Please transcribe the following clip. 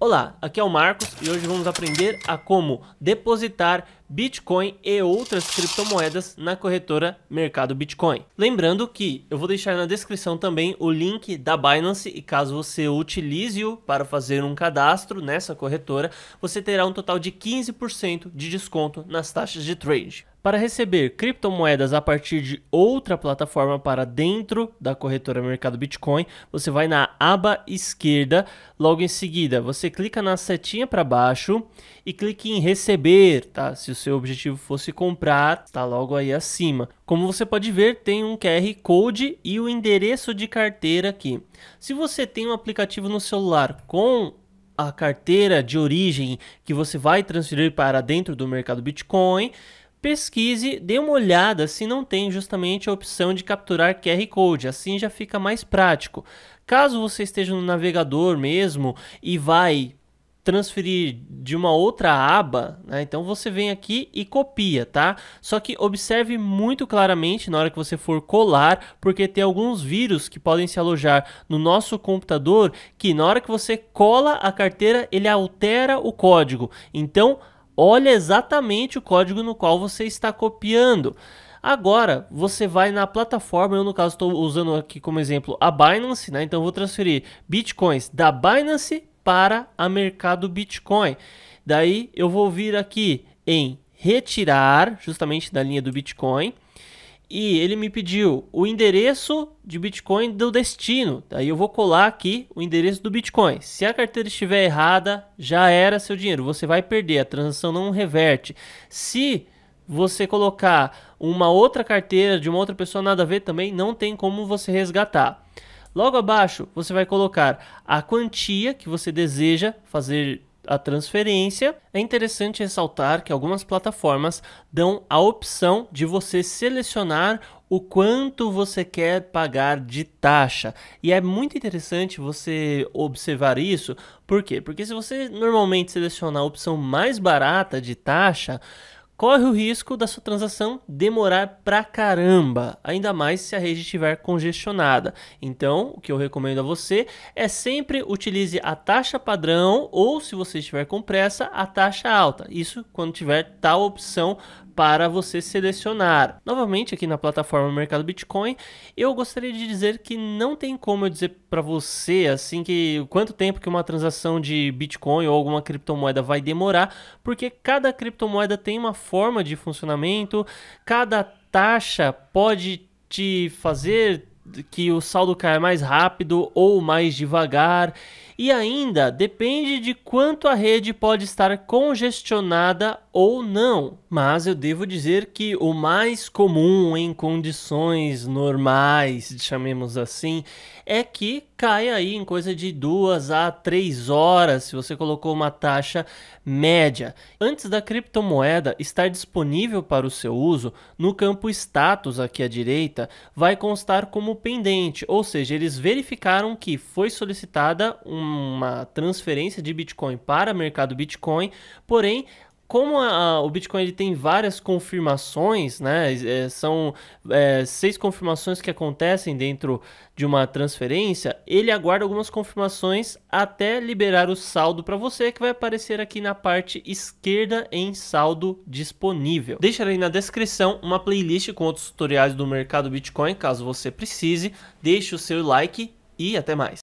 Olá, aqui é o Marcos e hoje vamos aprender a como depositar Bitcoin e outras criptomoedas na corretora Mercado Bitcoin. Lembrando que eu vou deixar na descrição também o link da Binance e caso você utilize-o para fazer um cadastro nessa corretora, você terá um total de 15% de desconto nas taxas de trade. Para receber criptomoedas a partir de outra plataforma para dentro da corretora Mercado Bitcoin, você vai na aba esquerda, logo em seguida você clica na setinha para baixo e clique em receber, tá? Se o seu objetivo fosse comprar, está logo aí acima. Como você pode ver, tem um QR Code e o endereço de carteira aqui. Se você tem um aplicativo no celular com a carteira de origem que você vai transferir para dentro do mercado Bitcoin, Pesquise, dê uma olhada se não tem justamente a opção de capturar QR Code, assim já fica mais prático. Caso você esteja no navegador mesmo e vai transferir de uma outra aba, né? então você vem aqui e copia, tá? Só que observe muito claramente na hora que você for colar, porque tem alguns vírus que podem se alojar no nosso computador que na hora que você cola a carteira ele altera o código. Então olha exatamente o código no qual você está copiando. Agora, você vai na plataforma, eu no caso estou usando aqui como exemplo a Binance, né? então vou transferir bitcoins da Binance para a mercado Bitcoin. Daí eu vou vir aqui em retirar, justamente da linha do Bitcoin, e ele me pediu o endereço de Bitcoin do destino. Aí eu vou colar aqui o endereço do Bitcoin. Se a carteira estiver errada, já era seu dinheiro, você vai perder, a transação não reverte. Se você colocar uma outra carteira de uma outra pessoa nada a ver também, não tem como você resgatar. Logo abaixo, você vai colocar a quantia que você deseja fazer a transferência. É interessante ressaltar que algumas plataformas dão a opção de você selecionar o quanto você quer pagar de taxa. E é muito interessante você observar isso, por quê? Porque se você normalmente selecionar a opção mais barata de taxa, corre o risco da sua transação demorar pra caramba, ainda mais se a rede estiver congestionada. Então, o que eu recomendo a você é sempre utilize a taxa padrão ou, se você estiver com pressa, a taxa alta. Isso quando tiver tal opção para você selecionar. Novamente aqui na plataforma Mercado Bitcoin, eu gostaria de dizer que não tem como eu dizer para você assim que quanto tempo que uma transação de Bitcoin ou alguma criptomoeda vai demorar, porque cada criptomoeda tem uma forma de funcionamento, cada taxa pode te fazer que o saldo caia mais rápido ou mais devagar e ainda depende de quanto a rede pode estar congestionada ou não. Mas eu devo dizer que o mais comum em condições normais, chamemos assim, é que cai aí em coisa de duas a três horas se você colocou uma taxa média. Antes da criptomoeda estar disponível para o seu uso, no campo status aqui à direita vai constar como pendente, ou seja, eles verificaram que foi solicitada uma uma transferência de Bitcoin para o mercado Bitcoin, porém como a, o Bitcoin ele tem várias confirmações, né? É, são é, seis confirmações que acontecem dentro de uma transferência. Ele aguarda algumas confirmações até liberar o saldo para você, que vai aparecer aqui na parte esquerda em saldo disponível. aí na descrição uma playlist com outros tutoriais do mercado Bitcoin, caso você precise. Deixe o seu like e até mais.